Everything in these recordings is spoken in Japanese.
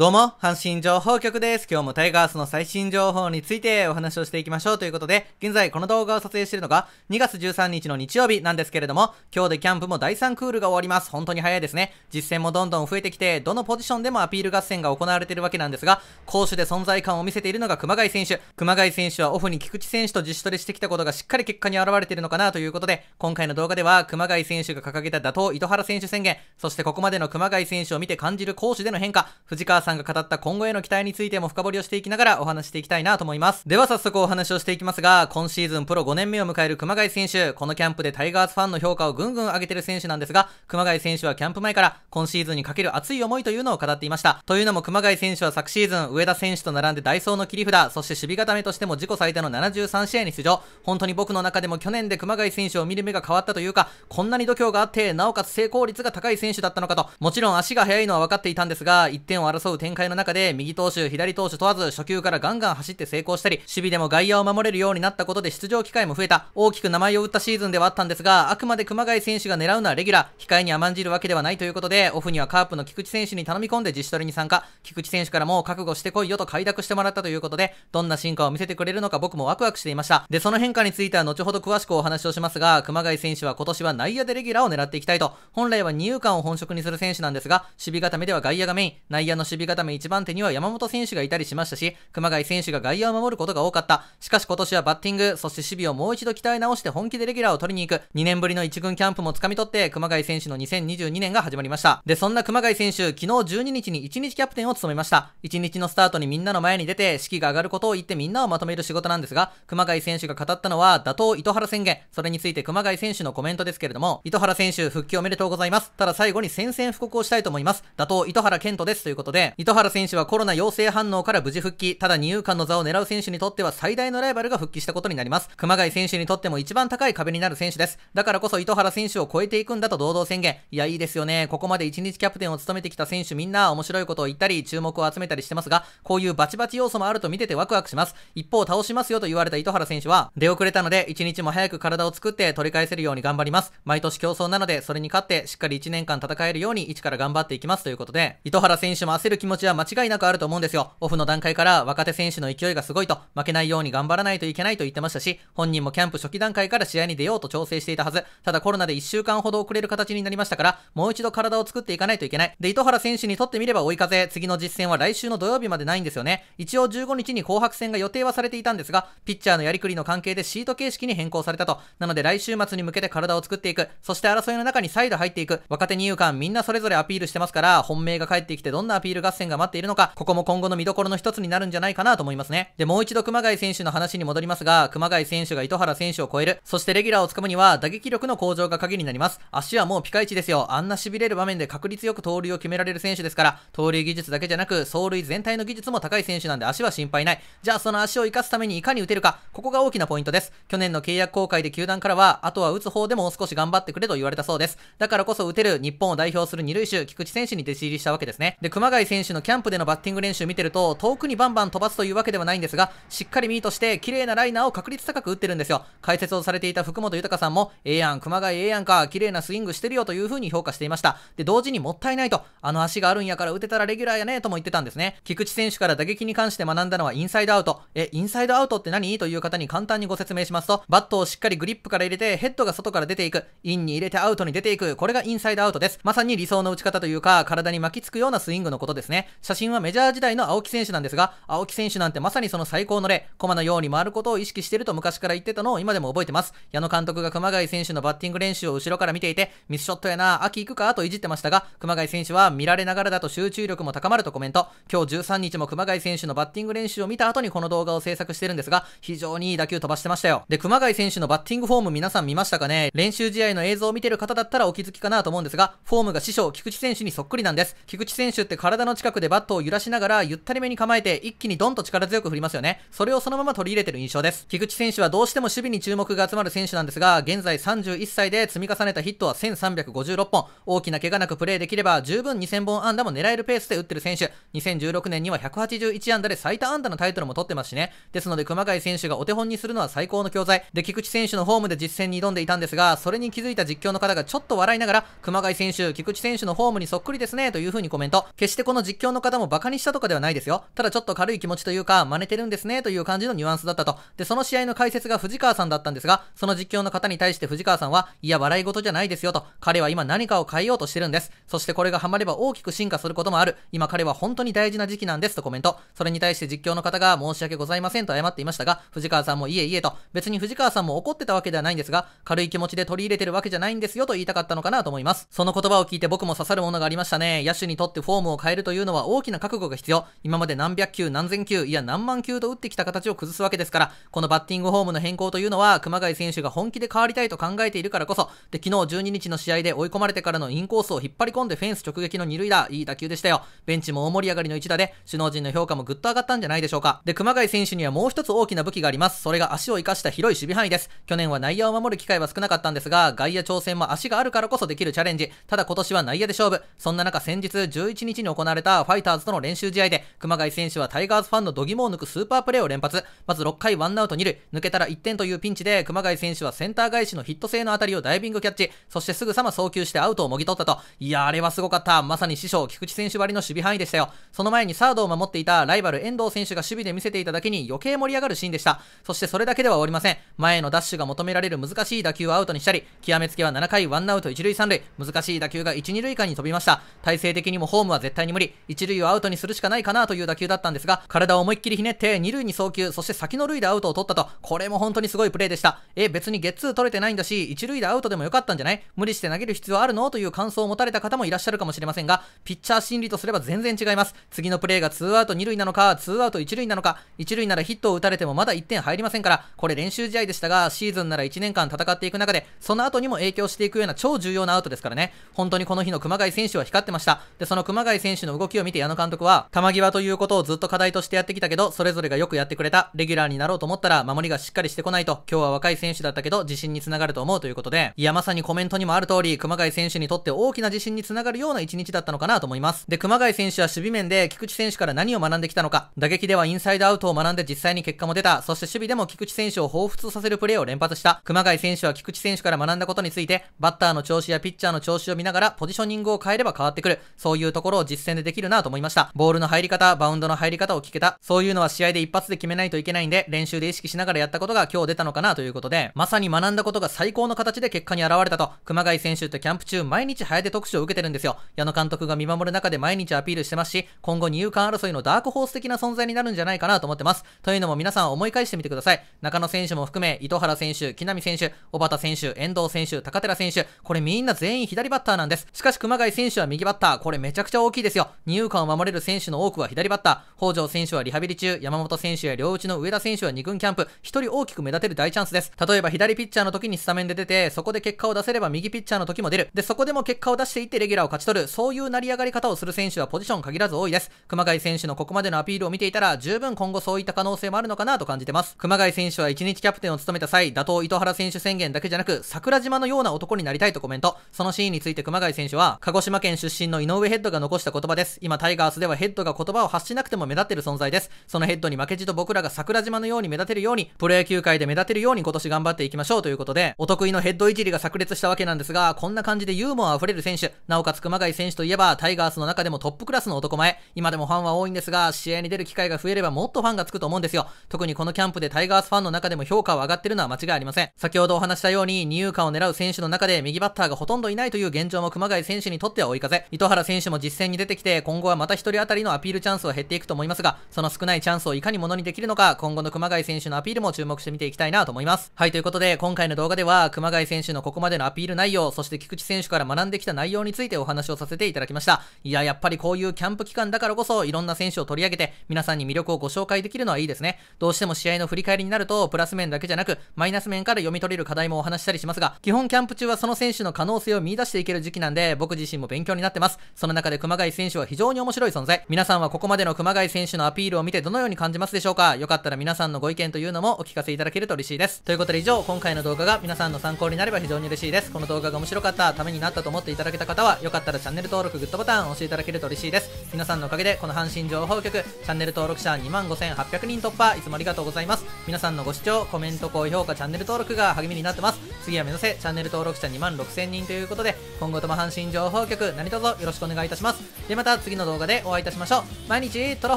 どうも、阪神情報局です。今日もタイガースの最新情報についてお話をしていきましょうということで、現在この動画を撮影しているのが2月13日の日曜日なんですけれども、今日でキャンプも第3クールが終わります。本当に早いですね。実践もどんどん増えてきて、どのポジションでもアピール合戦が行われているわけなんですが、攻守で存在感を見せているのが熊谷選手。熊谷選手はオフに菊池選手と自主トレしてきたことがしっかり結果に表れているのかなということで、今回の動画では熊谷選手が掲げた打倒糸原選手宣言、そしてここまでの熊谷選手を見て感じる攻守での変化、藤川さんさんが語った今後への期待についても深掘りをしていきながらお話していきたいなと思います。では早速お話をしていきますが、今シーズンプロ5年目を迎える熊谷選手、このキャンプでタイガースファンの評価をぐんぐん上げてる選手なんですが、熊谷選手はキャンプ前から今シーズンにかける熱い思いというのを語っていました。というのも熊谷選手は昨シーズン上田選手と並んでダイソーの切り札、そして守備固めとしても自己最多の73試合に出場。本当に僕の中でも去年で熊谷選手を見る目が変わったというか、こんなに度胸があって、なおかつ成功率が高い選手だったのかと、もちろん足が速いのは分かっていたんですが、1点を争う展開の中で、右投手、左投手問わず、初球からガンガン走って成功したり、守備でも外野を守れるようになったことで出場機会も増えた、大きく名前を打ったシーズンではあったんですが、あくまで熊谷選手が狙うのはレギュラー、控えに甘んじるわけではないということで、オフにはカープの菊池選手に頼み込んで自主トレに参加、菊池選手からも覚悟してこいよと快諾してもらったということで、どんな進化を見せてくれるのか僕もワクワクしていました。で、その変化については後ほど詳しくお話をしますが、熊谷選手は今年は内野でレギュラーを狙っていきたいと、本来は二遊間を本職にする選手なんですが、守備固めでは外野がメイン、内野の守備備固め1番手には山本選手がいたりしましたし、熊谷選手が外野を守ることが多かった。しかし今年はバッティング、そして守備をもう一度鍛え直して本気でレギュラーを取りに行く。2年ぶりの1軍キャンプも掴み取って、熊谷選手の2022年が始まりました。で、そんな熊谷選手、昨日12日に1日キャプテンを務めました。1日のスタートにみんなの前に出て、士気が上がることを言ってみんなをまとめる仕事なんですが、熊谷選手が語ったのは、打倒糸原宣言。それについて熊谷選手のコメントですけれども、糸原選手復帰おめでとうございます。ただ最後に宣戦布告をしたいと思います。打倒糸原健人です。ということで、糸原選手はコロナ陽性反応から無事復帰。ただ二遊間の座を狙う選手にとっては最大のライバルが復帰したことになります。熊谷選手にとっても一番高い壁になる選手です。だからこそ糸原選手を超えていくんだと堂々宣言。いや、いいですよね。ここまで一日キャプテンを務めてきた選手みんな面白いことを言ったり、注目を集めたりしてますが、こういうバチバチ要素もあると見ててワクワクします。一方、倒しますよと言われた糸原選手は、出遅れたので、一日も早く体を作って取り返せるように頑張ります。毎年競争なので、それに勝って、しっかり1年間戦えるように、一から頑張っていきますということで、糸原選手も焦る気持ちは間違いなくあると思うんですよ。オフの段階から若手選手の勢いがすごいと、負けないように頑張らないといけないと言ってましたし、本人もキャンプ初期段階から試合に出ようと調整していたはず。ただコロナで1週間ほど遅れる形になりましたから、もう一度体を作っていかないといけない。で、糸原選手にとってみれば追い風、次の実戦は来週の土曜日までないんですよね。一応15日に紅白戦が予定はされていたんですが、ピッチャーのやりくりの関係でシート形式に変更されたと。なので来週末に向けて体を作っていく。そして争いの中に再度入っていく。若手入間みんなそれぞれアピールしてますから、本命が帰ってきてどんなアピールが合戦が待っているのか、ここも今後の見どころの一つになるんじゃないかなと思いますね。で、もう一度熊谷選手の話に戻りますが、熊谷選手が糸原選手を超える、そしてレギュラーをつかむには打撃力の向上が鍵になります。足はもうピカイチですよ。あんな痺れる場面で確率よく盗塁を決められる選手ですから、盗塁技術だけじゃなく、走塁全体の技術も高い選手なんで足は心配ない。じゃあその足を生かすためにいかに打てるか、ここが大きなポイントです。去年の契約更改で球団からは、あとは打つ方でもう少し頑張ってくれと言われたそうです。だからこそ打てる日本を代表する二塁手、菊池選手に弟子入りしたわけですね。で、熊谷選手選手のキャンプでのバッティング練習を見てると、遠くにバンバン飛ばすというわけではないんですが、しっかりミートして、綺麗なライナーを確率高く打ってるんですよ。解説をされていた福本豊さんも、ええやん、熊谷ええやんか、綺麗なスイングしてるよという風に評価していました。で、同時にもったいないと、あの足があるんやから打てたらレギュラーやね、とも言ってたんですね。菊池選手から打撃に関して学んだのはインサイドアウト。え、インサイドアウトって何という方に簡単にご説明しますと、バットをしっかりグリップから入れて、ヘッドが外から出ていく、インに入れてアウトに出ていく、これがインサイドアウトです。まさに理想の打ち方というか、体に巻きつくようなスイングのことですね。写真はメジャー時代の青木選手なんですが、青木選手なんてまさにその最高の例、駒のように回ることを意識してると昔から言ってたのを今でも覚えてます。矢野監督が熊谷選手のバッティング練習を後ろから見ていて、ミスショットやな、秋行くかといじってましたが、熊谷選手は見られながらだと集中力も高まるとコメント。今日13日も熊谷選手のバッティング練習を見た後にこの動画を制作してるんですが、非常にいい打球飛ばしてましたよ。で、熊谷選手のバッティングフォーム皆さん見ましたかね練習試合の映像を見てる方だったらお気づきかなと思うんですが、フォームが師匠、菊池選手にそっくりなんです。菊池選手って体の近くでバットを揺らしながらゆったりめに構えて一気にドンと力強く振りますよね。それをそのまま取り入れてる印象です。菊池選手はどうしても守備に注目が集まる選手なんですが、現在31歳で積み重ねたヒットは1356本。大きな怪我なくプレーできれば十分2000本安打も狙えるペースで打ってる選手。2016年には181安打で最多安打のタイトルも取ってますしね。ですので熊谷選手がお手本にするのは最高の教材。で、菊池選手のホームで実践に挑んでいたんですが、それに気づいた実況の方がちょっと笑いながら、熊谷選手、菊池選手のホームにそっくりですね、という風にコメント。決してこの実況の方もバカにしたとかではないですよ。ただちょっと軽い気持ちというか、真似てるんですねという感じのニュアンスだったと。で、その試合の解説が藤川さんだったんですが、その実況の方に対して藤川さんは、いや、笑い事じゃないですよと。彼は今何かを変えようとしてるんです。そしてこれがハマれば大きく進化することもある。今彼は本当に大事な時期なんですとコメント。それに対して実況の方が申し訳ございませんと謝っていましたが、藤川さんもいえいえと、別に藤川さんも怒ってたわけではないんですが、軽い気持ちで取り入れてるわけじゃないんですよと言いたかったのかなと思います。その言葉を聞いて僕も刺さるものがありましたね。野手にとってフォームを変えるとというのは大きな覚悟が必要。今まで何百球、何千球、いや何万球と打ってきた形を崩すわけですから、このバッティングフォームの変更というのは、熊谷選手が本気で変わりたいと考えているからこそ、で、昨日12日の試合で追い込まれてからのインコースを引っ張り込んでフェンス直撃の二塁打、いい打球でしたよ。ベンチも大盛り上がりの一打で、首脳陣の評価もぐっと上がったんじゃないでしょうか。で、熊谷選手にはもう一つ大きな武器があります。それが足を生かした広い守備範囲です。去年は内野を守る機会は少なかったんですが、外野挑戦も足があるからこそできるチャレンジ。ただ今年は内野で勝負。そんな中先日11日に行われれたファイターズとの練習試合で、熊谷選手はタイガースファンの度肝を抜くスーパープレーを連発。まず6回ワンアウト2塁、抜けたら1点というピンチで、熊谷選手はセンター返しのヒット性の当たりをダイビングキャッチ、そしてすぐさま送球してアウトをもぎ取ったと。いや、あれはすごかった。まさに師匠、菊池選手割りの守備範囲でしたよ。その前にサードを守っていたライバル遠藤選手が守備で見せていただけに余計盛り上がるシーンでした。そしてそれだけでは終わりません。前のダッシュが求められる難しい打球をアウトにしたり、極めつけは7回ワンアウト1塁3塁、難しい打球が1、2塁間に飛びました。体制的にもホームは絶対に無理。一塁をアウトにするしかないかなという打球だったんですが、体を思いっきりひねって二塁に送球、そして先の塁でアウトを取ったと、これも本当にすごいプレーでした。え、別にゲッツー取れてないんだし、一塁でアウトでもよかったんじゃない無理して投げる必要あるのという感想を持たれた方もいらっしゃるかもしれませんが、ピッチャー心理とすれば全然違います。次のプレーが2アウト2塁なのか、2アウト1塁なのか、1塁ならヒットを打たれてもまだ1点入りませんから、これ練習試合でしたが、シーズンなら1年間戦っていく中で、その後にも影響していくような超重要なアウトですからね。本当にこの日の熊谷選手は光ってました。で、その熊谷選手の動きを見て矢野監督は、球際ということをずっと課題としてやってきたけど、それぞれがよくやってくれた。レギュラーになろうと思ったら、守りがしっかりしてこないと、今日は若い選手だったけど、自信につながると思うということで、いや、まさにコメントにもある通り、熊谷選手にとって大きな自信につながるような一日だったのかなと思います。で、熊谷選手は守備面で、菊池選手から何を学んできたのか、打撃ではインサイドアウトを学んで実際に結果も出た、そして守備でも菊池選手を彷彿とさせるプレーを連発した。熊谷選手は菊池選手から学んだことについて、バッターの調子やピッチャーの調子を見ながら、ポジショニングを変えれば変わってくる。そういうところを実践ででできるなと思いました。ボールの入り方、バウンドの入り方を聞けた。そういうのは試合で一発で決めないといけないんで、練習で意識しながらやったことが今日出たのかなということで、まさに学んだことが最高の形で結果に現れたと、熊谷選手ってキャンプ中毎日早出特集を受けてるんですよ。矢野監督が見守る中で毎日アピールしてますし、今後入管争いのダークホース的な存在になるんじゃないかなと思ってます。というのも皆さん思い返してみてください。中野選手も含め、糸原選手、木浪選手、小畑選手、遠藤選手、高寺選手、これみんな全員左バッターなんです。しかし熊谷選手は右バッター、これめちゃくちゃ大きいですよ。二遊間を守れる選手の多くは左バッター、北条選手はリハビリ中、山本選手や両内の上田選手は2軍キャンプ、1人大きく目立てる大チャンスです。例えば左ピッチャーの時にスタメンで出て、そこで結果を出せれば右ピッチャーの時も出る。で、そこでも結果を出していってレギュラーを勝ち取る。そういう成り上がり方をする選手はポジション限らず多いです。熊谷選手のここまでのアピールを見ていたら、十分今後そういった可能性もあるのかなと感じてます。熊谷選手は1日キャプテンを務めた際、打倒糸原選手宣言だけじゃなく、桜島のような男になりたいとコメント。そのシーンについて熊谷選手は、鹿児島県出身の井上ヘッドが残した言葉です。。今、タイガースではヘッドが言葉を発しなくても目立ってる存在です。そのヘッドに負けじと僕らが桜島のように目立てるように、プロ野球界で目立てるように今年頑張っていきましょうということで、お得意のヘッドいじりが炸裂したわけなんですが、こんな感じでユーモア溢れる選手、なおかつ熊谷選手といえば、タイガースの中でもトップクラスの男前、今でもファンは多いんですが、試合に出る機会が増えればもっとファンがつくと思うんですよ。特にこのキャンプでタイガースファンの中でも評価は上がってるのは間違いありません。先ほどお話したように、二遊間を狙う選手の中で右バッターがほとんどいないという現状も熊谷選手にとっては追い風。糸原選手も実戦に出てきて、で、今後はまた1人当たりのアピールチャンスは減っていくと思いますが、その少ないチャンスをいかにものにできるのか、今後の熊谷選手のアピールも注目して見ていきたいなと思います。はい、ということで、今回の動画では、熊谷選手のここまでのアピール内容、そして菊池選手から学んできた内容についてお話をさせていただきました。いや、やっぱりこういうキャンプ期間だからこそ、いろんな選手を取り上げて、皆さんに魅力をご紹介できるのはいいですね。どうしても試合の振り返りになると、プラス面だけじゃなく、マイナス面から読み取れる課題もお話したりしますが、基本キャンプ中はその選手の可能性を見出していける時期なんで、僕自身も勉強になってます。その中で熊谷選手は非常に面白い存在。皆さんはここまでの熊谷選手のアピールを見てどのように感じますでしょうかよかったら皆さんのご意見というのもお聞かせいただけると嬉しいです。ということで以上、今回の動画が皆さんの参考になれば非常に嬉しいです。この動画が面白かった、ためになったと思っていただけた方は、よかったらチャンネル登録、グッドボタンを押していただけると嬉しいです。皆さんのおかげで、この阪神情報局、チャンネル登録者25,800人突破、いつもありがとうございます。皆さんのご視聴、コメント、高評価、チャンネル登録が励みになってます。次は目指せ、チャンネル登録者26,000人ということで、今後とも阪神情報局、何卒よろしくお願いいたします。で、また次の動画でお会いいたしましょう。毎日、トラ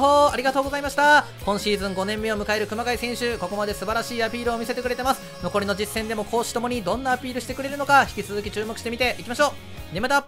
ホーありがとうございました。今シーズン5年目を迎える熊谷選手、ここまで素晴らしいアピールを見せてくれてます。残りの実戦でも講師ともにどんなアピールしてくれるのか、引き続き注目してみていきましょう。でまた